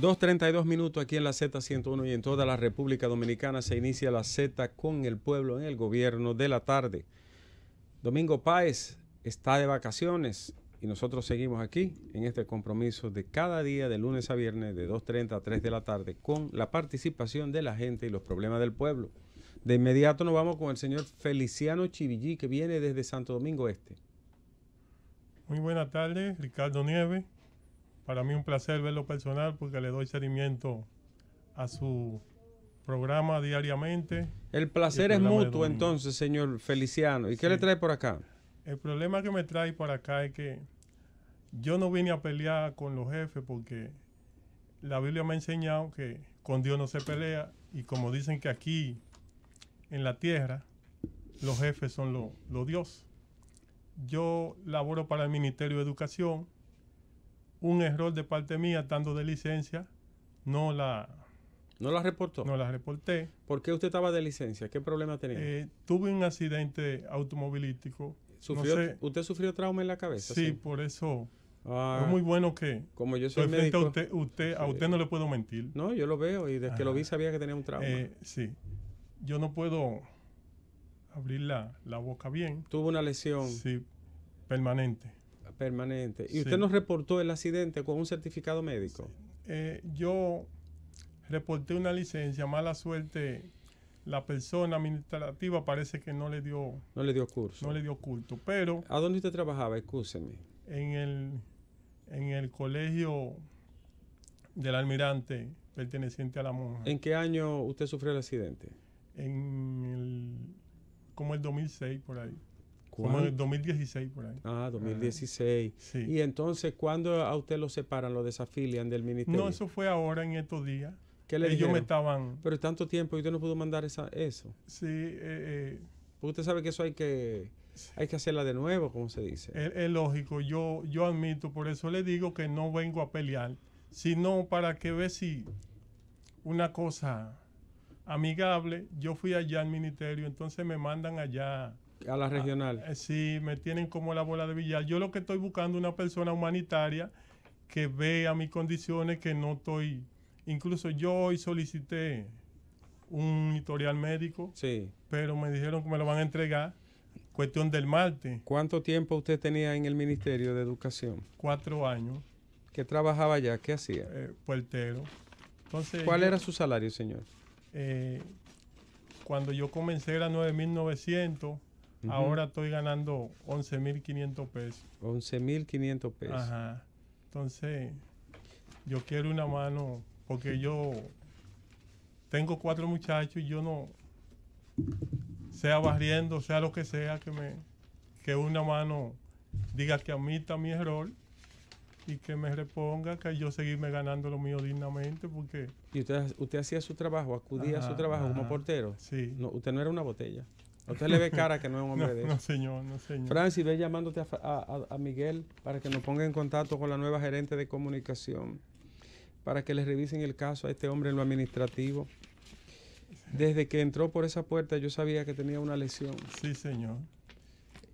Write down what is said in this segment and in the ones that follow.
2.32 minutos aquí en la Z101 y en toda la República Dominicana se inicia la Z con el pueblo en el gobierno de la tarde. Domingo Páez está de vacaciones y nosotros seguimos aquí en este compromiso de cada día de lunes a viernes de 2.30 a 3 de la tarde con la participación de la gente y los problemas del pueblo. De inmediato nos vamos con el señor Feliciano Chivillí que viene desde Santo Domingo Este. Muy buena tarde, Ricardo Nieves para mí un placer verlo personal porque le doy seguimiento a su programa diariamente. El placer es mutuo entonces, señor Feliciano. ¿Y qué le trae por acá? El problema que me trae por acá es que yo no vine a pelear con los jefes porque la Biblia me ha enseñado que con Dios no se pelea y como dicen que aquí en la tierra los jefes son los dioses. dios. Yo laboro para el Ministerio de Educación un error de parte mía estando de licencia, no la... ¿No la reportó? No la reporté. ¿Por qué usted estaba de licencia? ¿Qué problema tenía? Eh, tuve un accidente automovilístico. ¿Sufrió, ¿Usted sufrió trauma en la cabeza? Sí, por eso... Ah. es muy bueno que... Como yo soy médico... A usted, a usted no le puedo mentir. No, yo lo veo y desde que lo vi sabía que tenía un trauma. Eh, sí. Yo no puedo abrir la, la boca bien. Tuvo una lesión. Sí, permanente permanente. ¿Y usted nos reportó el accidente con un certificado médico? Eh, yo reporté una licencia, mala suerte. La persona administrativa parece que no le dio... No le dio curso. No le dio culto. pero... ¿A dónde usted trabajaba? En el, en el colegio del almirante perteneciente a la monja. ¿En qué año usted sufrió el accidente? En el, como el 2006, por ahí. Como en 2016 por ahí. Ah, 2016. Ah, sí. Y entonces, ¿cuándo a usted lo separan, lo desafilian del ministerio? No, eso fue ahora en estos días. ¿Qué le Ellos me estaban... Pero tanto tiempo, ¿y usted no pudo mandar esa, eso. Sí. Eh, eh. usted sabe que eso hay que... Hay que hacerla de nuevo, como se dice. Es, lógico, yo, yo admito, por eso le digo que no vengo a pelear, sino para que ve si una cosa amigable, yo fui allá al ministerio, entonces me mandan allá a la regional. Ah, eh, sí, me tienen como la bola de billar. Yo lo que estoy buscando es una persona humanitaria que vea mis condiciones, que no estoy... Incluso yo hoy solicité un editorial médico, sí. pero me dijeron que me lo van a entregar. Cuestión del martes. ¿Cuánto tiempo usted tenía en el Ministerio de Educación? Cuatro años. ¿Qué trabajaba ya? ¿Qué hacía? Eh, puertero. Entonces, ¿Cuál era su salario, señor? Eh, cuando yo comencé era 9.900 Ahora estoy ganando 11.500 pesos. 11.500 pesos. Ajá. Entonces, yo quiero una mano porque yo tengo cuatro muchachos y yo no, sea barriendo, sea lo que sea, que, me, que una mano diga que a mi error y que me reponga que yo seguirme ganando lo mío dignamente porque... ¿Y usted, hacía su trabajo, acudía a su trabajo como portero? Sí. usted no era una botella. Usted le ve cara que no es un hombre de No, señor, no, señor. Francis, ve llamándote a, Miguel para que nos ponga en contacto con la nueva gerente de comunicación, para que le revisen el caso a este hombre en lo administrativo. Desde que entró por esa puerta yo sabía que tenía una lesión. Sí, señor.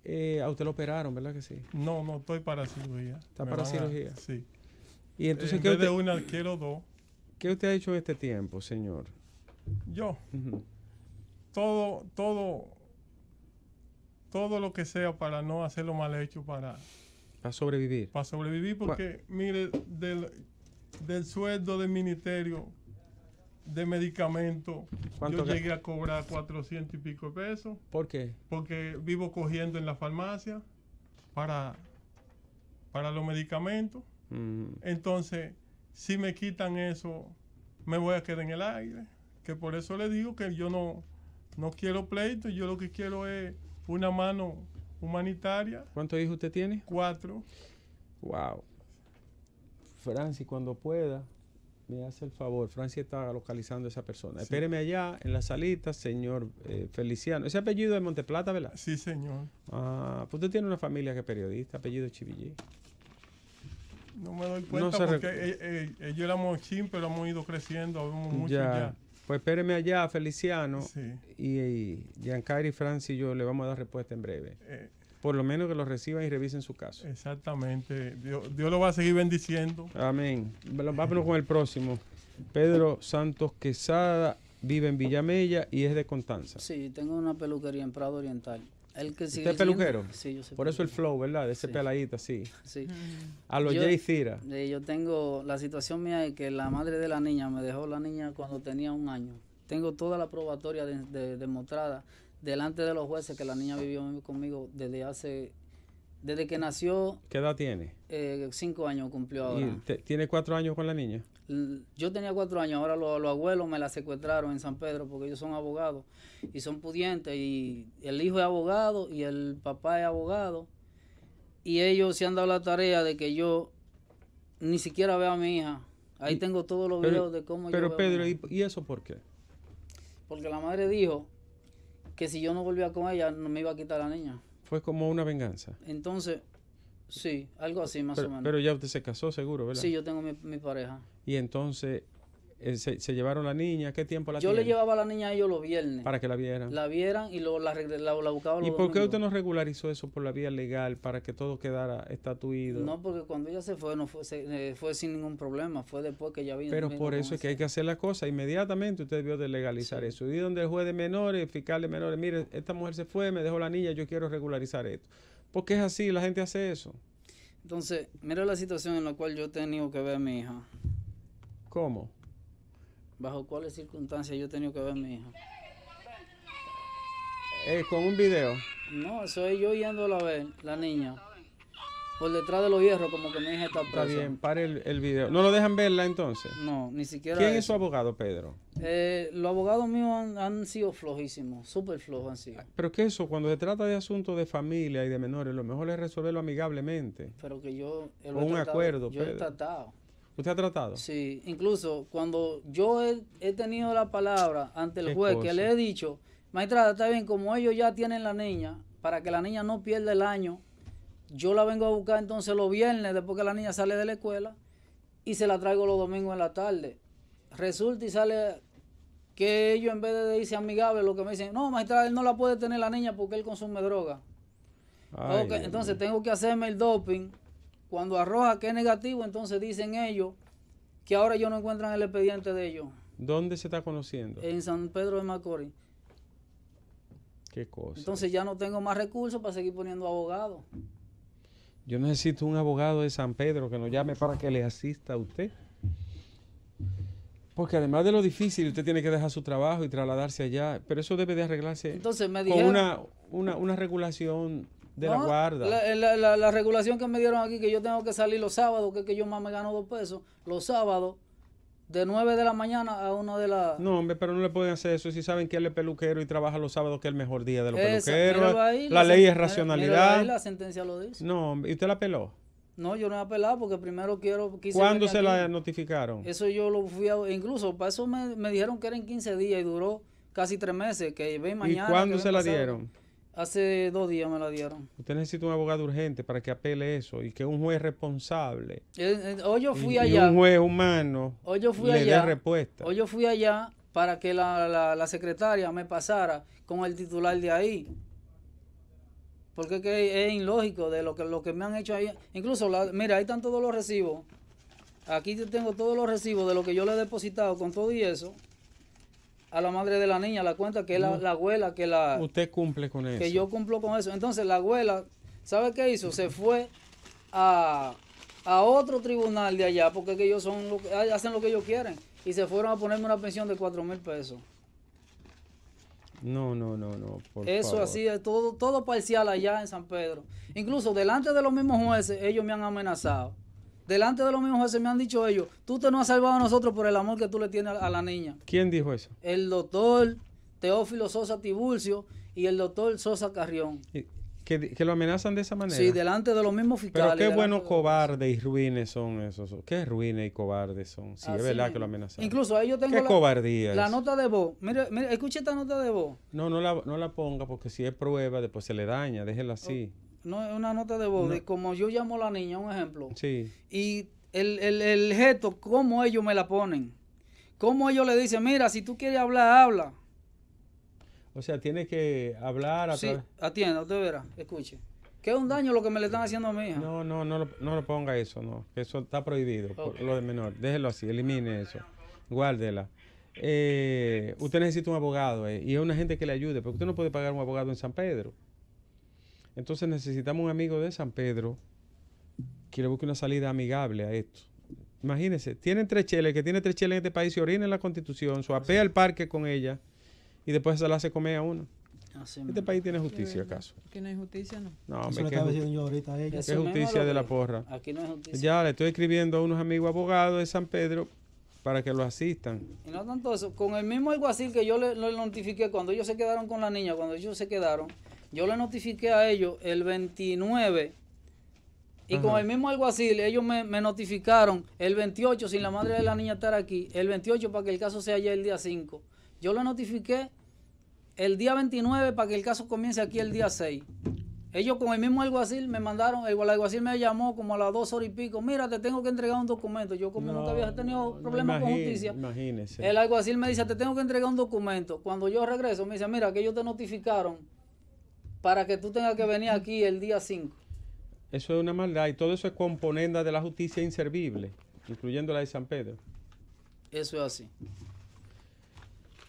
Eh, a usted lo operaron, ¿verdad que sí? No, no, estoy para cirugía. ¿Está para cirugía? sí. Y entonces, ¿qué usted, de una, quiero dos. ¿Qué usted ha hecho en este tiempo, señor? Yo. Todo, todo todo lo que sea para no hacerlo mal hecho, para... sobrevivir. Para sobrevivir, porque, mire, del, sueldo del ministerio de medicamento, yo llegué a cobrar 400 y pico pesos. ¿Por qué? Porque vivo cogiendo en la farmacia para, para los medicamentos. Mm. Entonces, si me quitan eso, me voy a quedar en el aire. Que por eso le digo que yo no, no quiero pleito, yo lo que quiero es una mano humanitaria. ¿Cuántos hijos usted tiene? Cuatro. Wow. Francis, cuando pueda, me hace el favor. Francis está localizando a esa persona. Espéreme allá en la salita, señor eh, Feliciano. Ese apellido es Monteplata, ¿verdad? Sí, señor. Ah, pues usted tiene una familia que es periodista, apellido Chivillé. No me doy cuenta porque ellos eh, eh, éramos pero hemos ido creciendo, hemos mucho ya. Pues espéreme allá, Feliciano. Y, y Francis yo le vamos a dar respuesta en breve. Eh. Por lo menos que lo reciban y revisen su caso. Exactamente. Dios, lo va a seguir bendiciendo. Amén. Vámonos con el próximo. Pedro Santos Quesada vive en Villamella y es de Constanza. Sí, tengo una peluquería en Prado Oriental. El ¿Usted es peluquero? Sí, yo Por eso el flow, ¿verdad? De ese peladito así. Sí. Mm. A los Jay Cira. yo tengo, la situación mía es que la madre de la niña me dejó la niña cuando tenía un año. Tengo toda la probatoria demostrada delante de los jueces que la niña vivió conmigo desde hace desde que nació. ¿Qué edad tiene? Eh, cinco años cumplió ahora. ¿Tiene cuatro años con la niña? yo tenía cuatro años, ahora los, abuelos me la secuestraron en San Pedro porque ellos son abogados y son pudientes y el hijo es abogado y el papá es abogado y ellos se han dado la tarea de que yo ni siquiera vea a mi hija. Ahí tengo todos los videos de cómo pero yo... Pero Pedro, ¿y, ¿y eso por qué? Porque la madre dijo que si yo no volvía con ella no me iba a quitar la niña. Fue como una venganza. Entonces, Sí, algo así más o menos. Pero ya usted se casó seguro, ¿verdad? Sí, yo tengo mi, pareja. Y entonces, eh, se, se, llevaron la niña, ¿qué tiempo la Yo le llevaba la niña a ellos los viernes. Para que la vieran. La vieran y lo, la, la, buscaba ¿Y por qué usted no regularizó eso por la vía legal para que todo quedara estatuido? No, porque cuando ella se fue, no fue, eh, fue sin ningún problema, fue después que ya vino. Pero por eso es que hay que hacer la cosa inmediatamente, usted debió de legalizar eso. Y donde el juez de menores, fiscal de menores, mire, esta mujer se fue, me dejó la niña, yo quiero regularizar esto. Porque es así, la gente hace eso. Entonces, mira la situación en la cual yo he tenido que ver a mi hija. ¿Cómo? ¿Bajo cuáles circunstancias yo he tenido que ver a mi hija? Eh, ¿Con un video? No, soy yo yendo a la ver, la niña. Por detrás de los hierros, como que me dije esta Está bien, pare el, el, video. ¿No lo dejan verla entonces? No, ni siquiera. ¿Quién es su abogado, Pedro? Eh, los abogados míos han, han sido flojísimos, súper flojos han sido. Pero que eso, cuando se trata de asuntos de familia y de menores, lo mejor es resolverlo amigablemente. Pero que yo. un acuerdo, Yo he tratado. ¿Usted ha tratado? Sí, incluso cuando yo he, tenido la palabra ante el juez que le he dicho, maestra, está bien, como ellos ya tienen la niña, para que la niña no pierda el año yo la vengo a buscar entonces los viernes, después que la niña sale de la escuela, y se la traigo los domingos en la tarde. Resulta y sale que ellos en vez de irse amigable, lo que me dicen, no, maestra, él no la puede tener la niña porque él consume droga. entonces tengo que hacerme el doping. Cuando arroja que es negativo, entonces dicen ellos que ahora ellos no encuentran el expediente de ellos. ¿Dónde se está conociendo? En San Pedro de Macorís. Qué cosa. Entonces ya no tengo más recursos para seguir poniendo abogados. Yo necesito un abogado de San Pedro que nos llame para que le asista a usted. Porque además de lo difícil, usted tiene que dejar su trabajo y trasladarse allá. Pero eso debe de arreglarse con una, una, una, regulación de la guarda. Eh, la, regulación que me dieron aquí, que yo tengo que salir los sábados, que, que yo más me gano dos pesos, los sábados de 9 de la mañana a 1 de la... No, hombre, pero no le pueden hacer eso si saben que él es peluquero y trabaja los sábados, que es el mejor día de los peluqueros. la, ley es racionalidad. la sentencia lo dice. No, hombre, ¿y usted la apeló? No, yo no he apelado porque primero quiero... Quise ¿Cuándo se la notificaron? Eso yo lo fui a... Incluso para eso me, dijeron que eran 15 días y duró casi tres meses, que ven mañana. ¿Y cuándo se la dieron? Hace dos días me la dieron. Usted necesita un abogado urgente para que apele eso y que un juez responsable. Eh, eh, hoy yo fui allá. un juez humano. Hoy yo fui le allá. respuesta. Hoy yo fui allá para que la, la, secretaria me pasara con el titular de ahí. Porque es, que es ilógico de lo que, lo que me han hecho ahí. Incluso, mira, ahí están todos los recibos. Aquí tengo todos los recibos de lo que yo le he depositado con todo y eso a la madre de la niña la cuenta, que es la, abuela que la... Usted cumple con eso. Que yo cumplo con eso. Entonces la abuela, ¿sabe qué hizo? Se fue a, otro tribunal de allá, porque ellos son ah, hacen lo que ellos quieren. Y se fueron a ponerme una pensión de cuatro mil pesos. No, no, no, no. Por eso así es todo, todo parcial allá en San Pedro. Incluso delante de los mismos jueces, ellos me han amenazado delante de los mismos jueces me han dicho ellos, tú te no has salvado a nosotros por el amor que tú le tienes a la niña. ¿Quién dijo eso? El doctor Teófilo Sosa Tiburcio y el doctor Sosa Carrión. Que, lo amenazan de esa manera. Sí, delante de los mismos fiscales. Pero qué buenos cobardes y ruines son esos. Qué ruines y cobardes son. Sí, es verdad que lo amenazan. Incluso ellos yo tengo. Qué la, cobardía. La nota de voz. Mire, escuche esta nota de voz. No, no la, no la ponga porque si es prueba, después se le daña. Déjela así no, una nota de voz, como yo llamo a la niña, un ejemplo. Sí. Y el, gesto, cómo ellos me la ponen. Cómo ellos le dicen, mira, si tú quieres hablar, habla. O sea, tiene que hablar a Sí, atienda, usted verá, escuche. Que es un daño lo que me le están haciendo a mi hija. No, no, no, no lo ponga eso, no. Eso está prohibido, lo de menor. Déjelo así, elimine eso. Guárdela. Eh, usted necesita un abogado eh, y y una gente que le ayude, porque usted no puede pagar un abogado en San Pedro. Entonces necesitamos un amigo de San Pedro que le busque una salida amigable a esto. Imagínense, tienen tres cheles, que tiene tres cheles en este país, se orina en la constitución, suapea apea el parque con ella y después se la hace comer a uno. este país tiene justicia, ¿acaso? Aquí no hay justicia, ¿no? No, me estaba ahorita ella. ¿Qué justicia de la porra? Aquí no hay justicia. Ya le estoy escribiendo a unos amigos abogados de San Pedro para que lo asistan. Y no tanto eso, con el mismo alguacil que yo le, le, notifiqué cuando ellos se quedaron con la niña, cuando ellos se quedaron, yo le notifiqué a ellos el 29 y con el mismo alguacil, ellos me, notificaron el 28, sin la madre de la niña estar aquí, el 28 para que el caso sea ya el día 5. Yo le notifiqué el día 29 para que el caso comience aquí el día 6. Ellos con el mismo alguacil me mandaron, el alguacil me llamó como a las dos horas y pico, mira, te tengo que entregar un documento. Yo como no, nunca había tenido problemas con justicia, imagínese. el alguacil me dice, te tengo que entregar un documento. Cuando yo regreso, me dice, mira, que ellos te notificaron para que tú tengas que venir aquí el día 5. Eso es una maldad y todo eso es componenda de la justicia inservible, incluyendo la de San Pedro. Eso es así.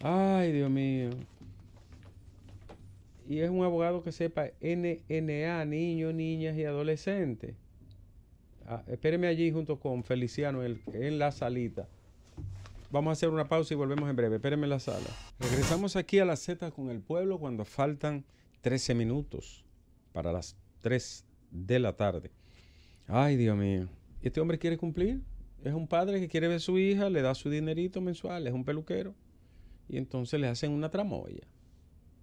Ay, Dios mío. Y es un abogado que sepa NNA, niños, niñas y adolescentes. Ah, espéreme allí junto con Feliciano en, la salita. Vamos a hacer una pausa y volvemos en breve. Espéreme en la sala. Regresamos aquí a la Z con el pueblo cuando faltan 13 minutos para las 3 de la tarde. Ay, Dios mío. Este hombre quiere cumplir. Es un padre que quiere ver a su hija, le da su dinerito mensual, es un peluquero. Y entonces le hacen una tramoya.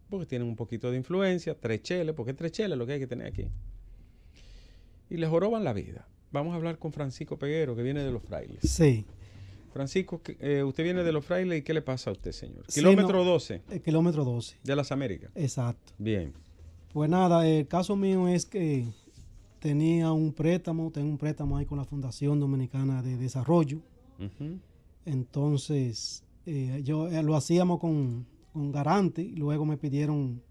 Porque tienen un poquito de influencia, tres cheles, porque tres cheles lo que hay que tener aquí. Y les joroban la vida. Vamos a hablar con Francisco Peguero, que viene de los frailes. Sí. Francisco, eh, usted viene de los frailes y ¿qué le pasa a usted, señor? kilómetro 12. Eh, kilómetro 12. De las Américas. Exacto. Bien. Pues nada, el caso mío es que tenía un préstamo, tengo un préstamo ahí con la Fundación Dominicana de Desarrollo. Entonces, eh, yo lo hacíamos con, con garante, y luego me pidieron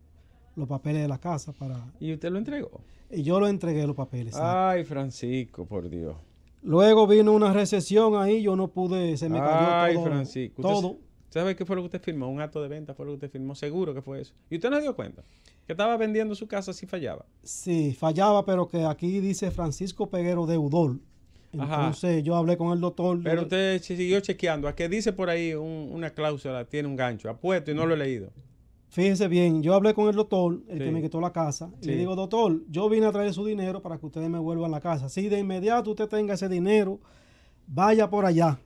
los papeles de la casa para... ¿Y usted lo entregó? Y yo lo entregué los papeles. Ay, Francisco, por Dios. Luego vino una recesión ahí, yo no pude, se me cayó Ay, todo. Francisco, todo. Usted, ¿Sabe qué fue lo que usted firmó? Un acto de venta fue lo que usted firmó, seguro que fue eso. ¿Y usted no se dio cuenta? Que estaba vendiendo su casa si fallaba. Sí, fallaba, pero que aquí dice Francisco Peguero deudor. Entonces yo hablé con el doctor. Pero usted siguió chequeando. ¿A qué dice por ahí una cláusula? Tiene un gancho. Apuesto y no lo he leído. Fíjese bien, yo hablé con el doctor, el que me quitó la casa, y le digo, doctor, yo vine a traer su dinero para que ustedes me vuelvan la casa. Si de inmediato usted tenga ese dinero, vaya por allá.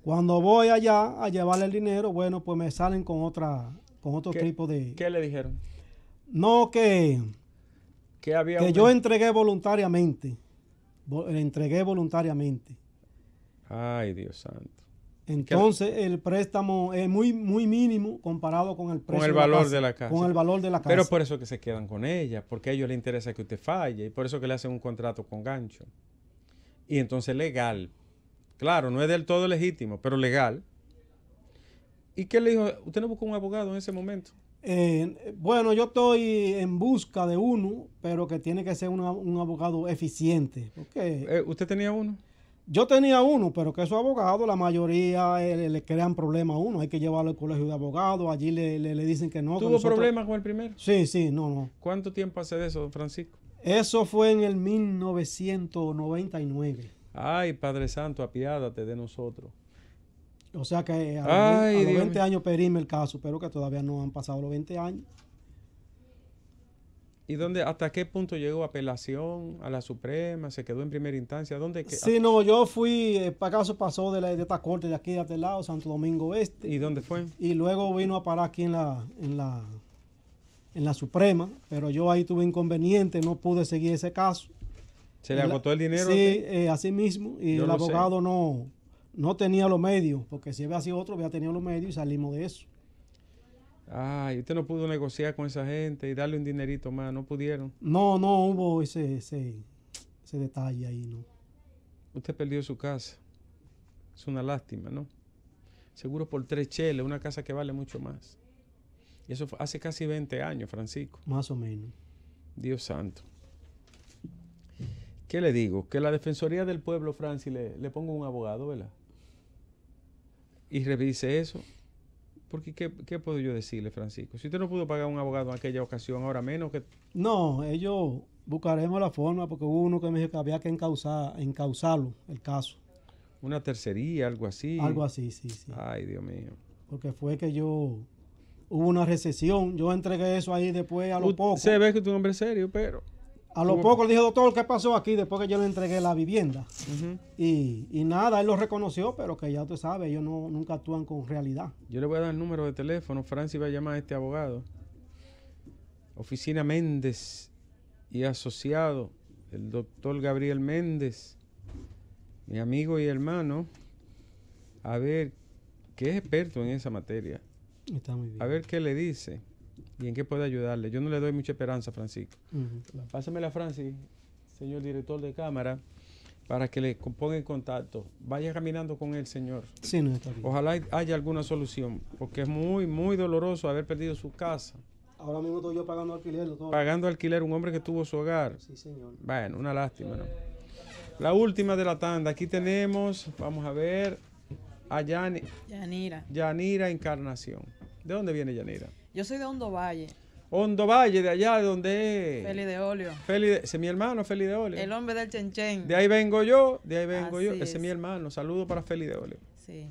Cuando voy allá a llevarle el dinero, bueno, pues me salen con otra, con otro tipo de. ¿Qué le dijeron? No, que. Que había. Que yo entregué voluntariamente. Le Entregué voluntariamente. Ay, Dios santo. Entonces el préstamo es muy, muy mínimo comparado con el el valor de la, casa, Con el valor de la casa. Pero por eso que se quedan con ella, porque a ellos les interesa que usted falle y por eso que le hacen un contrato con gancho. Y entonces legal. Claro, no es del todo legítimo, pero legal. ¿Y qué le dijo? ¿Usted no buscó un abogado en ese momento? Eh, bueno, yo estoy en busca de uno, pero que tiene que ser un abogado eficiente. Eh, ¿Usted tenía uno? Yo tenía uno, pero que esos abogado, la mayoría eh, le, crean problemas a uno. Hay que llevarlo al colegio de abogados, allí le, dicen que no. ¿Tuvo problemas con el primero? Sí, sí, no, no. ¿Cuánto tiempo hace de eso, don Francisco? Eso fue en el 1999. Ay, Padre Santo, apiádate de nosotros. O sea que a, los, 20 años perimos el caso, pero que todavía no han pasado los 20 años. ¿Y dónde, hasta qué punto llegó apelación a la Suprema? ¿Se quedó en primera instancia? ¿Dónde quedó? Sí, no, yo fui, el eh, acaso pasó de, esta corte de aquí de este lado, Santo Domingo Este. ¿Y dónde fue? Y luego vino a parar aquí en la, en la, en la Suprema, pero yo ahí tuve inconveniente, no pude seguir ese caso. ¿Se le agotó el dinero? Sí, eh, así mismo, y el abogado no, no tenía los medios, porque si había sido otro, había tenido los medios y salimos de eso. Ay, usted no pudo negociar con esa gente y darle un dinerito más, no pudieron. No, no hubo ese, ese, ese detalle ahí, ¿no? Usted perdió su casa. Es una lástima, ¿no? Seguro por tres cheles, una casa que vale mucho más. Y eso hace casi 20 años, Francisco. Más o menos. Dios santo. ¿Qué le digo? Que la Defensoría del Pueblo, Francis, le, le ponga un abogado, ¿verdad? Y revise eso porque, ¿qué, puedo yo decirle, Francisco? Si usted no pudo pagar un abogado en aquella ocasión, ahora menos que... No, ellos buscaremos la forma, porque hubo uno que me dijo que había que encausar, encauzarlo, el caso. Una tercería, algo así. Algo así, sí, sí. Ay, Dios mío. Porque fue que yo hubo una recesión. Yo entregué eso ahí después a lo poco. Se ve que tu un hombre serio, pero. A lo poco le dije, doctor, ¿qué pasó aquí? Después que yo le entregué la vivienda. y, nada, él lo reconoció, pero que ya usted sabe, ellos no, nunca actúan con realidad. Yo le voy a dar el número de teléfono. Francis va a llamar a este abogado. Oficina Méndez y asociado, el doctor Gabriel Méndez, mi amigo y hermano. A ver, qué es experto en esa materia. Está muy bien. A ver qué le dice y en qué puede ayudarle. Yo no le doy mucha esperanza a Francisco. Pásamela a Francis, señor director de cámara, para que le ponga en contacto. Vaya caminando con él, señor. Sí, no está bien. Ojalá haya alguna solución, porque es muy, muy doloroso haber perdido su casa. Ahora mismo estoy yo pagando alquiler, Pagando alquiler, un hombre que tuvo su hogar. Sí, señor. Bueno, una lástima, ¿no? La última de la tanda. Aquí tenemos, vamos a ver, a Yanira. Yanira Encarnación. ¿De dónde viene Yanira? Yo soy de Hondo Valle. Hondo Valle, de allá, donde es. Feli de Olio. Feli de, ese es mi hermano, Feli de Olio. El hombre del Chenchen. De ahí vengo yo, de ahí vengo yo. Ese mi hermano. Saludo para Feli de Olio. Sí.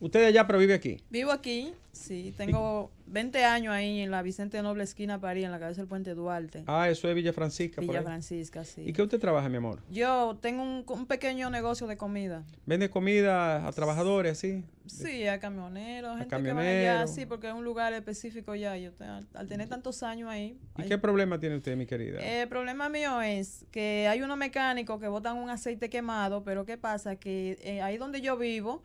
¿Usted de allá, pero vive aquí? Vivo aquí, sí. Tengo 20 años ahí en la Vicente Noble Esquina París, en la cabeza del Puente Duarte. Ah, eso es Villa Francisca. Villa Francisca, sí. ¿Y qué usted trabaja, mi amor? Yo tengo un, pequeño negocio de comida. ¿Vende comida a trabajadores, sí? Sí, a camioneros, gente que va allá, sí, porque es un lugar específico ya. Yo al, tener mm. tantos años ahí. ¿Y qué problema tiene usted, mi querida? Eh, el problema mío es que hay unos mecánicos que botan un aceite quemado, pero ¿qué pasa? Que eh, ahí donde yo vivo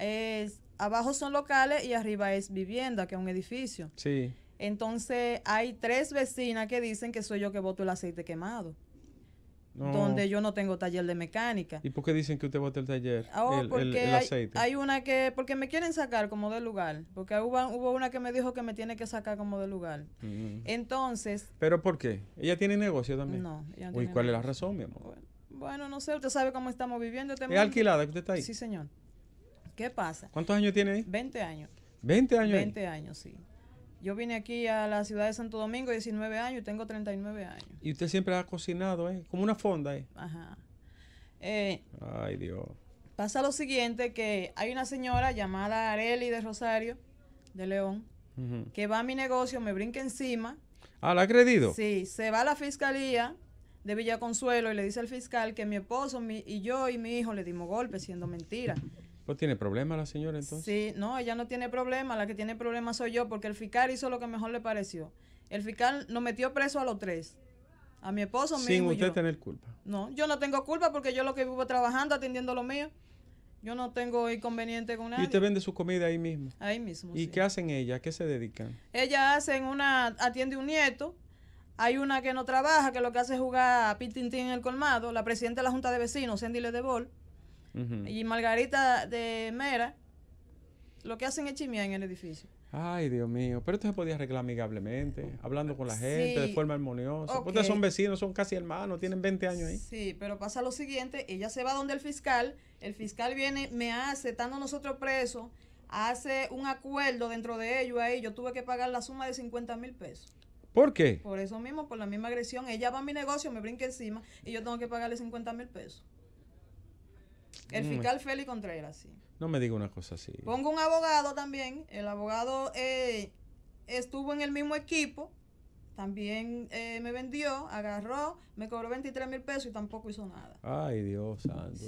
es abajo son locales y arriba es vivienda, que es un edificio. Sí. Entonces hay tres vecinas que dicen que soy yo que voto el aceite quemado. No. Donde yo no tengo taller de mecánica. ¿Y por qué dicen que usted vota el taller? Ah, oh, porque Hay, una que, porque me quieren sacar como del lugar. Porque hubo, una que me dijo que me tiene que sacar como del lugar. Mm. Entonces. ¿Pero por qué? ¿Ella tiene negocio también? No. no ¿Y cuál es la razón, mi amor? Bueno, no sé, usted sabe cómo estamos viviendo. ¿Es alquilada que usted está ahí? Sí, señor. ¿Qué pasa? ¿Cuántos años tiene ahí? 20 años. 20 años. 20 años, sí. Yo vine aquí a la ciudad de Santo Domingo, 19 años, y tengo 39 años. Y usted siempre ha cocinado, ¿eh? Como una fonda, ¿eh? Ajá. Eh, Ay, Dios. Pasa lo siguiente, que hay una señora llamada Areli de Rosario, de León, que va a mi negocio, me brinca encima. Ah, ¿la ha agredido? Sí, se va a la fiscalía de Villa Consuelo y le dice al fiscal que mi esposo y yo y mi hijo le dimos golpes, siendo mentira. Pues tiene problema la señora entonces? Sí, no, ella no tiene problema, la que tiene problema soy yo, porque el fiscal hizo lo que mejor le pareció. El fiscal nos metió preso a los tres. A mi esposo, Sin usted tener culpa. No, yo no tengo culpa porque yo lo que vivo trabajando, atendiendo lo mío. Yo no tengo inconveniente con nadie. ¿Y usted vende su comida ahí mismo? Ahí mismo. ¿Y qué hacen ellas? ¿Qué se dedican? Ellas hacen una, atiende un nieto. Hay una que no trabaja, que lo que hace es jugar a pitintín en el colmado. La presidenta de la Junta de Vecinos, de Ledebol y Margarita de Mera, lo que hacen es chimiar en el edificio. Ay, Dios mío. Pero esto se podía arreglar amigablemente, hablando con la gente de forma armoniosa. Ustedes son vecinos, son casi hermanos, tienen 20 años ahí. Sí, pero pasa lo siguiente, ella se va donde el fiscal, el fiscal viene, me hace, estando nosotros presos, hace un acuerdo dentro de ellos ahí, yo tuve que pagar la suma de 50 mil pesos. ¿Por qué? Por eso mismo, por la misma agresión. Ella va a mi negocio, me brinca encima y yo tengo que pagarle 50 mil pesos. El mm, fiscal Félix Contreras, sí. No me diga una cosa así. Pongo un abogado también. El abogado eh, estuvo en el mismo equipo también eh, me vendió, agarró, me cobró 23 mil pesos y tampoco hizo nada. Ay, Dios santo.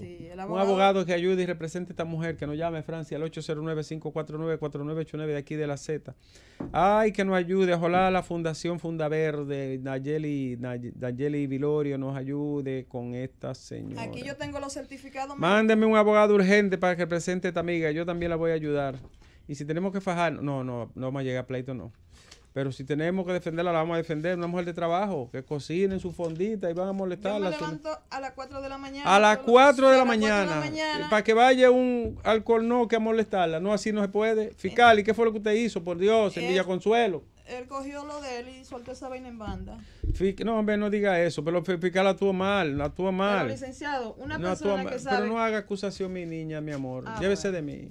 Un abogado que ayude y represente a esta mujer, que nos llame Francia al 809-549-4989 de aquí de la Z. Ay, que nos ayude. Ojalá la Fundación Fundaverde, Nayeli, Nayeli Vilorio, nos ayude con esta señora. Aquí yo tengo los certificados. Mándeme un abogado urgente para que represente a esta amiga. Yo también la voy a ayudar. Y si tenemos que fajar, no, no, no vamos llega a pleito, no. Pero si tenemos que defenderla, la vamos a defender. Una mujer de trabajo que cocina en su fondita y van a molestarla. Yo me levanto a las 4 de la mañana. A las 4 de la, mañana. Para que vaya un alcohol no que a molestarla. No, así no se puede. Fiscal, ¿y qué fue lo que usted hizo? Por Dios, en Villa Consuelo. Él cogió lo de él y soltó esa vaina en banda. No, hombre, no diga eso. Pero Fiscal actuó mal, actuó mal. Pero, licenciado, una no persona que sabe... Pero no haga acusación, mi niña, mi amor. Ah, Llévese de mí.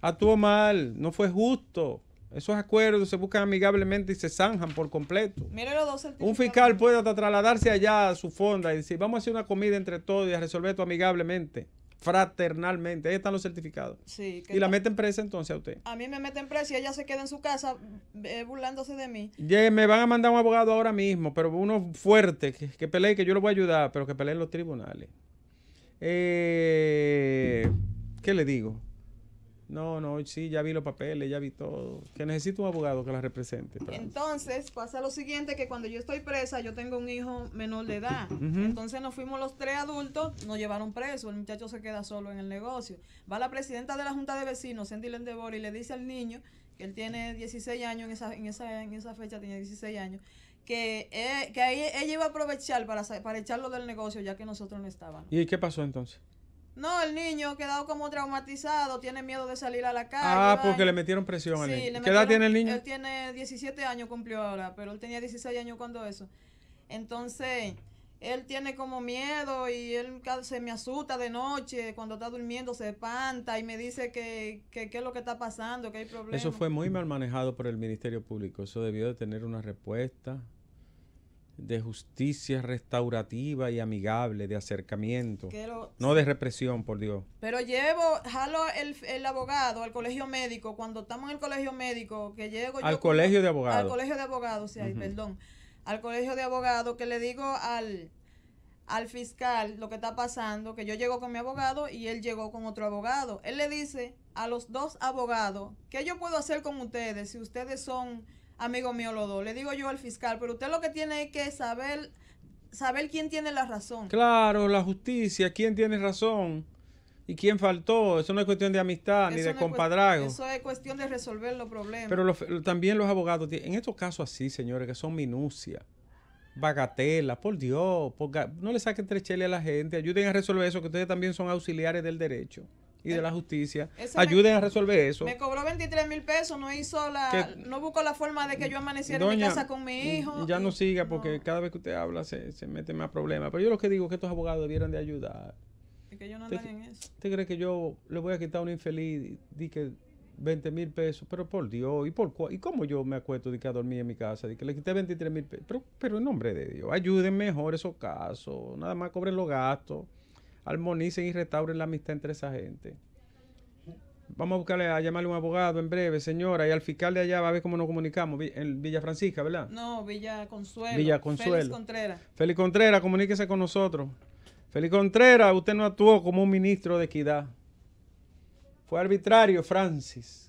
Actuó mal, no fue justo. Esos acuerdos se buscan amigablemente y se zanjan por completo. los dos Un fiscal puede hasta trasladarse allá a su fonda y decir, vamos a hacer una comida entre todos y a resolver esto amigablemente fraternalmente. Ahí están los certificados. y la meten presa entonces a usted. A mí me meten presa y ella se queda en su casa eh, burlándose de mí. me van a mandar un abogado ahora mismo, pero uno fuerte, que, que pelee, que yo lo voy a ayudar, pero que pelee en los tribunales. Eh, ¿Qué le digo? No, no, sí, ya vi los papeles, ya vi todo. Que necesito un abogado que la represente. Pues. Entonces pasa lo siguiente, que cuando yo estoy presa, yo tengo un hijo menor de edad. Entonces nos fuimos los tres adultos, nos llevaron preso, el muchacho se queda solo en el negocio. Va la presidenta de la Junta de Vecinos, Cindy Lendebor, y le dice al niño, que él tiene 16 años, en esa, en esa, en esa fecha tenía 16 años, que, eh, ella iba a aprovechar para, para echarlo del negocio ya que nosotros no estábamos. ¿Y qué pasó entonces? No, el niño quedado como traumatizado, tiene miedo de salir a la calle. Ah, porque le metieron presión al ¿Qué edad tiene el niño? Él tiene 17 años, cumplió ahora, pero él tenía 16 años cuando eso. Entonces, él tiene como miedo y él se me asusta de noche, cuando está durmiendo se espanta y me dice que qué es lo que está pasando, que hay problemas. Eso fue muy mal manejado por el Ministerio Público, eso debió de tener una respuesta de justicia restaurativa y amigable, de acercamiento, no de represión, por Dios. Pero llevo, jalo el, abogado al colegio médico, cuando estamos en el colegio médico, que llego... Al colegio de abogados. Al colegio de abogados, perdón. Al colegio de abogados, que le digo al, al fiscal lo que está pasando, que yo llego con mi abogado y él llegó con otro abogado. Él le dice a los dos abogados, ¿qué yo puedo hacer con ustedes si ustedes son amigo mío los Le digo yo al fiscal, pero usted lo que tiene es que saber, saber quién tiene la razón. Claro, la justicia, quién tiene razón. ¿Y quién faltó? Eso no es cuestión de amistad ni de no Eso es cuestión de resolver los problemas. Pero también los abogados, en estos casos así, señores, que son minucias, bagatelas, por Dios, no le saquen tres a la gente, ayuden a resolver eso, que ustedes también son auxiliares del derecho y de la justicia ayuden a resolver eso. Me cobró 23 mil pesos, no hizo la, no buscó la forma de que yo amaneciera en mi casa con mi hijo. Ya no siga porque cada vez que usted habla se, se mete más problemas. Pero yo lo que digo es que estos abogados debieran de ayudar. Es que yo no en eso. ¿Usted cree que yo le voy a quitar a un infeliz di que 20 mil pesos, pero por Dios, ¿y por ¿Y cómo yo me acuesto de que a dormir en mi casa? De que le quité 23 mil pesos. Pero, pero en nombre de Dios, ayuden mejor esos casos, nada más cobren los gastos armonicen y restauren la amistad entre esa gente. Vamos a buscarle a llamarle a un abogado en breve, señora, y al fiscal de allá va a ver cómo nos comunicamos. En Villa Francisca, ¿verdad? No, Villa Consuelo. Villa Consuelo. Félix Contreras. Félix Contreras, comuníquese con nosotros. Félix Contreras, usted no actuó como un ministro de equidad. Fue arbitrario, Francis.